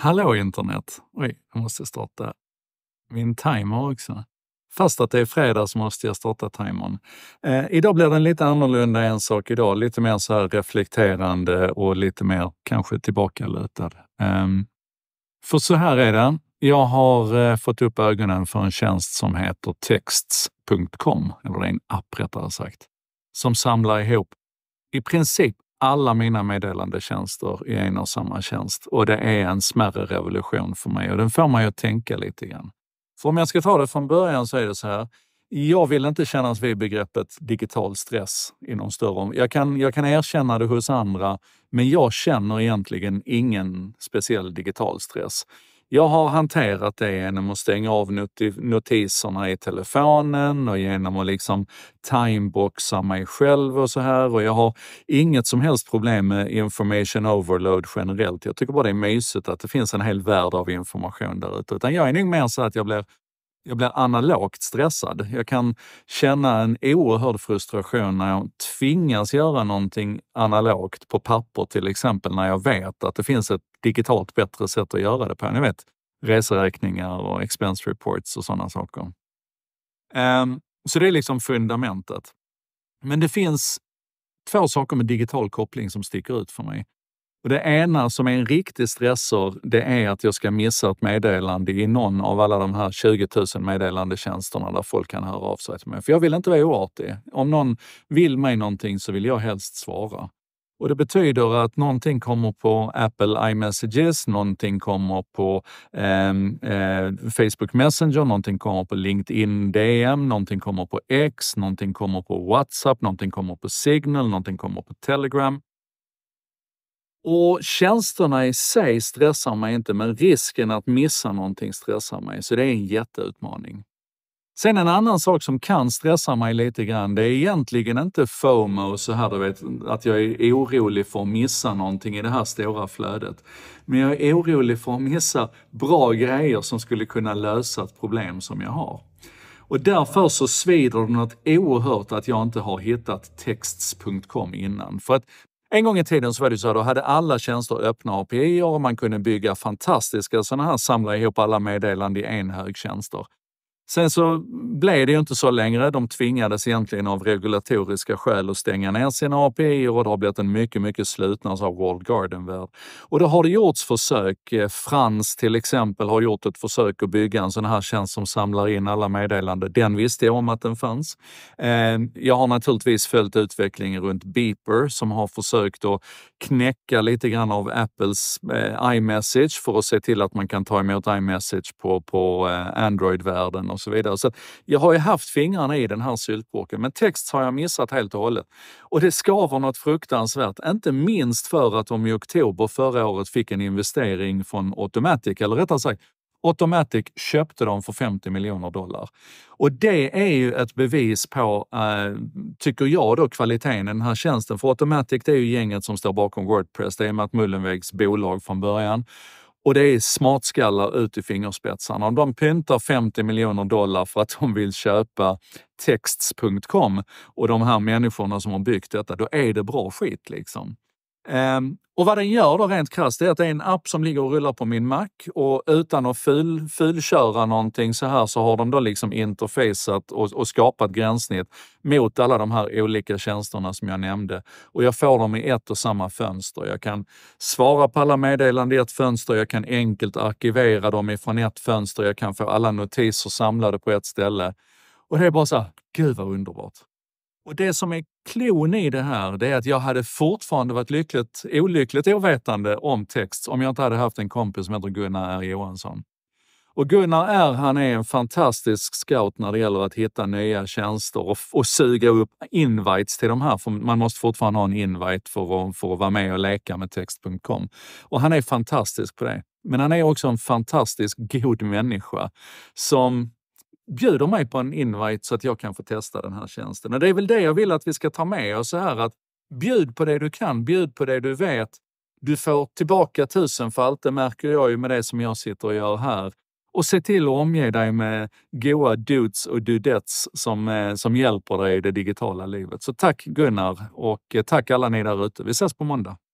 Hallå internet! Oj, jag måste starta min timer också. Fast att det är fredag så måste jag starta timern. Eh, idag blir den lite annorlunda en sak idag. Lite mer så här reflekterande och lite mer kanske tillbakalutad. Eh, för så här är det. Jag har eh, fått upp ögonen för en tjänst som heter texts.com, eller en app rättare sagt, som samlar ihop i princip alla mina meddelandetjänster i en och samma tjänst och det är en smärre revolution för mig och den får mig att tänka lite grann. För om jag ska ta det från början så är det så här. Jag vill inte kännas vid begreppet digital stress i någon större jag kan, jag kan erkänna det hos andra, men jag känner egentligen ingen speciell digital stress. Jag har hanterat det genom att stänga av notiserna i telefonen och genom att liksom timeboxa mig själv och så här. Och jag har inget som helst problem med information overload generellt. Jag tycker bara det är mysigt att det finns en hel värld av information där ute. Utan jag är nog mer så att jag blir jag blir analogt stressad. Jag kan känna en oerhörd frustration när jag tvingas göra någonting analogt på papper till exempel, när jag vet att det finns ett digitalt bättre sätt att göra det på. Ni vet, reseräkningar och expense reports och sådana saker. Um, så det är liksom fundamentet. Men det finns två saker med digital koppling som sticker ut för mig det ena som är en riktig stressor, det är att jag ska missa ett meddelande i någon av alla de här 20 000 meddelandetjänsterna där folk kan höra av sig till mig. För jag vill inte vara oartig. Om någon vill mig någonting så vill jag helst svara. Och Det betyder att någonting kommer på Apple iMessages, någonting kommer på eh, eh, Facebook Messenger, någonting kommer på LinkedIn DM, någonting kommer på X, någonting kommer på WhatsApp, någonting kommer på Signal, någonting kommer på Telegram. Och tjänsterna i sig stressar mig inte, men risken att missa någonting stressar mig, så det är en jätteutmaning. Sen en annan sak som kan stressa mig lite grann, det är egentligen inte FOMO, så här du vet, att jag är orolig för att missa någonting i det här stora flödet. Men jag är orolig för att missa bra grejer som skulle kunna lösa ett problem som jag har. Och därför så svider det något oerhört att jag inte har hittat texts.com innan. För att en gång i tiden så var det så att då hade alla tjänster öppna API och man kunde bygga fantastiska sådana här, samla ihop alla meddelanden i en hög tjänster. Sen så blev det ju inte så längre. De tvingades egentligen av regulatoriska skäl att stänga ner sina API och det har blivit en mycket, mycket slutnare av World Garden-värld. Och då har det gjorts försök. Eh, Frans till exempel har gjort ett försök att bygga en sån här tjänst som samlar in alla meddelanden. Den visste jag om att den fanns. Eh, jag har naturligtvis följt utvecklingen runt Beeper som har försökt att knäcka lite grann av Apples eh, iMessage för att se till att man kan ta emot iMessage på, på Android-världen och så vidare. Så jag har ju haft fingrarna i den här syltburken, men text har jag missat helt och hållet. Och det skaver något fruktansvärt, inte minst för att de i oktober förra året fick en investering från Automatic, eller rättare sagt Automatic köpte dem för 50 miljoner dollar. Och det är ju ett bevis på, eh, tycker jag, då, kvaliteten i den här tjänsten. För Automatic det är ju gänget som står bakom Wordpress, det är Matt Mullenwegs bolag från början. Och det är smartskallar ut i fingerspetsarna. Om de pyntar 50 miljoner dollar för att de vill köpa texts.com och de här människorna som har byggt detta, då är det bra skit liksom. Ehm, och vad den gör då rent krasst är att det är en app som ligger och rullar på min Mac och utan att ful, fulköra någonting så här så har de då liksom interfacat och, och, skapat gränssnitt mot alla de här olika tjänsterna som jag nämnde. Och jag får dem i ett och samma fönster. Jag kan svara på alla meddelanden i ett fönster, jag kan enkelt arkivera dem ifrån ett fönster, jag kan få alla notiser samlade på ett ställe. Och det är bara så här, gud vad underbart! Och det som är klon i det här, det är att jag hade fortfarande varit lyckligt, olyckligt ovetande om text om jag inte hade haft en kompis som heter Gunnar R Johansson. Och Gunnar R, han är en fantastisk scout när det gäller att hitta nya tjänster och, och suga upp invites till de här. För man måste fortfarande ha en invite för att, för att vara med och leka med text.com. Och han är fantastisk på det. Men han är också en fantastisk god människa som bjuder mig på en invite så att jag kan få testa den här tjänsten. Och det är väl det jag vill att vi ska ta med oss här att bjud på det du kan, bjud på det du vet. Du får tillbaka tusenfalt, det märker jag ju med det som jag sitter och gör här. Och se till att omge dig med goa dudes och dudettes som, eh, som hjälper dig i det digitala livet. Så tack Gunnar och eh, tack alla ni där ute. Vi ses på måndag.